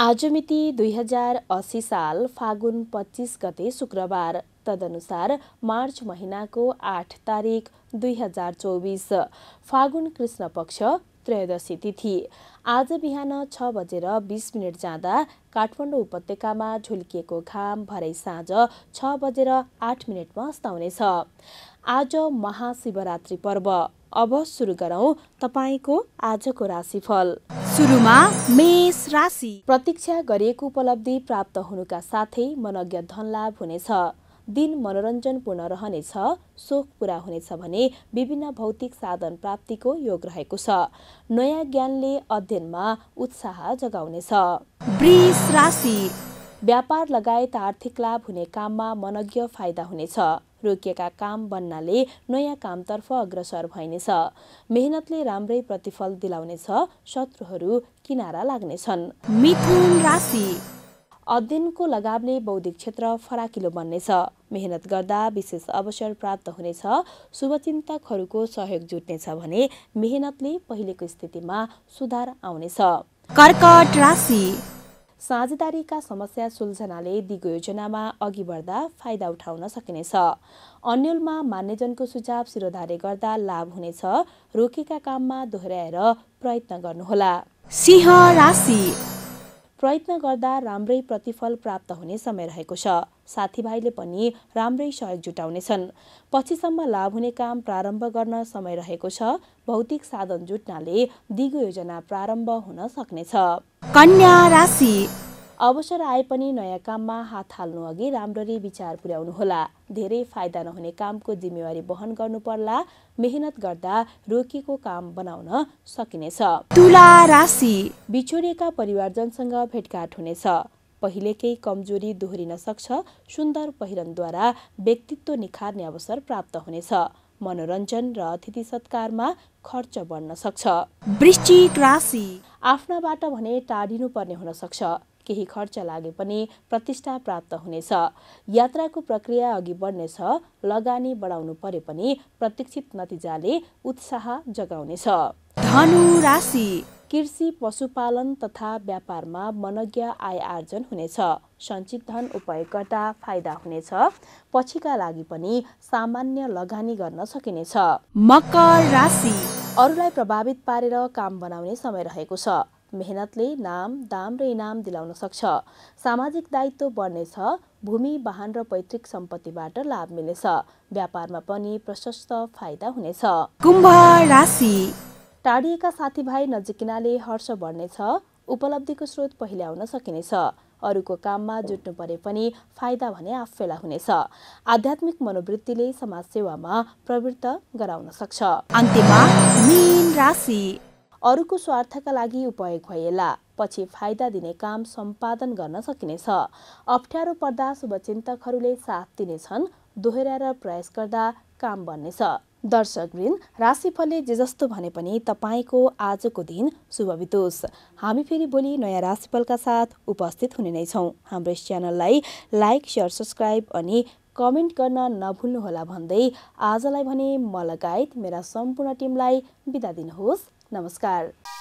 आज मिति दुई हजार असी साल फागुन पच्चिस गते शुक्रबार तदनुसार मार्च महिनाको आठ तारिक दुई हजार चौबिस फागुन कृष्ण पक्ष त्रयोदशी तिथि आज बिहान छ बजेर बिस मिनट जाँदा काठमाडौँ उपत्यकामा झुल्किएको घाम भरै साँझ छ बजेर आठ मिनटमा अस्ताउनेछ आज महाशिवरात्रि पर्व अब सुरु गरौँ तपाईँको आजको राशिफल प्रतीक्षा गरिएको उपलब्धि प्राप्त हुनुका साथै मनज्ञ धनलाभ हुनेछ दिन मनोरञ्जनपूर्ण रहनेछ शोक पुरा हुनेछ भने विभिन्न भौतिक साधन प्राप्तिको योग रहेको छ नयाँ ज्ञानले अध्ययनमा उत्साह जगाउनेछ व्यापार लगायत आर्थिक लाभ हुने काममा मनज्ञ फाइदा हुनेछ रोकिएका काम बन्नाले नयाँ कामतर्फ अग्रसर भइनेछ मेहनतले राम्रै प्रतिफल दिलाउनेछ शत्रुहरू किनारा लाग्नेछन् मिथुन राशि अध्ययनको लगावले बौद्धिक क्षेत्र फराकिलो बन्नेछ मेहनत गर्दा विशेष अवसर प्राप्त हुनेछ शुभचिन्तकहरूको सहयोग जुट्नेछ भने मेहनतले पहिलेको स्थितिमा सुधार आउनेछ कर्कट राशि साझेदारीका समस्या सुल्झनाले दिगो योजनामा अघि बढ्दा फाइदा उठाउन सकिनेछ अन्यलमा मान्यजनको सुझाव सिरोधारे गर्दा लाभ हुनेछ रोकेका काममा दोहोऱ्याएर प्रयत्न गर्नुहोला सिंह राशि प्रयत्न गर्दा राम्रै प्रतिफल प्राप्त हुने समय रहेको छ साथीभाइले पनि राम्रै सहयोग जुटाउनेछन् पछिसम्म लाभ हुने काम प्रारम्भ गर्न समय रहेको छ भौतिक साधन जुट्नाले दिगो योजना प्रारम्भ हुन सक्नेछ कन्या राशि अवसर आए पनि नयाँ काममा हात हाल्नु अघि राम्ररी विचार पुर्याउनुहोला धेरै फाइदा नहुने कामको जिम्मेवारी वहन गर्नु पर्ला मेहनत गर्दा रोकिएको काम बनाउन सकिनेछ तुला राशि बिछोडिएका परिवारजनसँग भेटघाट हुनेछ पहिले केही कमजोरी दोहोरिन सक्छ सुन्दर पहिरनद्वारा व्यक्तित्व निखार्ने अवसर प्राप्त हुनेछ मनोरञ्जन र अतिथि सत्कारमा खर्च बढ्न सक्छ वृश्चिक राशि आफ्नाबाट भने टाढिनुपर्ने हुन सक्छ केही खर्च लागे पनि प्रतिष्ठा प्राप्त हुनेछ यात्राको प्रक्रिया अघि बढ्नेछ लगानी बढाउनु परे पनि प्रतीक्षित नतिजाले उत्साह जगाउनेछ धनु राशि कृषि पशुपालन तथा व्यापारमा मनज्ञ आय आर्जन हुनेछ सञ्चित धन उपयोगकर्ता फाइदा हुनेछ पछिका लागि पनि सामान्य लगानी गर्न सकिनेछ मकर राशि अरूलाई प्रभावित पारेर काम बनाउने समय रहेको छ मेहनतले नाम दाम र इनाम दिलाउन सक्छ सामाजिक दायित्व बढ्नेछ भूमि वाहन र पैतृक सम्पत्तिबाट लाभ मिल्नेछ व्यापारमा पनि प्रशस्त फाइदा हुनेछ कुम्भ राशि टाढिएका साथीभाइ नजिकिनाले हर्ष बढ्नेछ उपलब्धिको स्रोत पहिल्याउन सकिनेछ अरूको काममा जुट्नु परे पनि फाइदा भने आफैलाई हुनेछ आध्यात्मिक मनोवृत्तिले समाजसेवामा प्रवृत्त गराउन सक्छ अन्त्यमा राशि अरूको स्वार्थका लागि उपयोग भएला पछि फाइदा दिने काम सम्पादन गर्न सकिनेछ अप्ठ्यारो पर्दा शुभचिन्तकहरूले साथ दिनेछन् दोहोऱ्याएर प्रयास गर्दा काम बन्नेछ दर्शकवृन्द राशिफलले जे जस्तो भने पनि तपाईँको आजको दिन शुभ बितोस् हामी फेरि भोलि नयाँ राशिफलका साथ उपस्थित हुने नै छौँ हाम्रो यस च्यानललाई लाइक सेयर सब्सक्राइब अनि कमेन्ट गर्न नभुल्नुहोला भन्दै आजलाई भने म लगायत मेरा सम्पूर्ण टिमलाई बिदा दिनुहोस् नमस्कार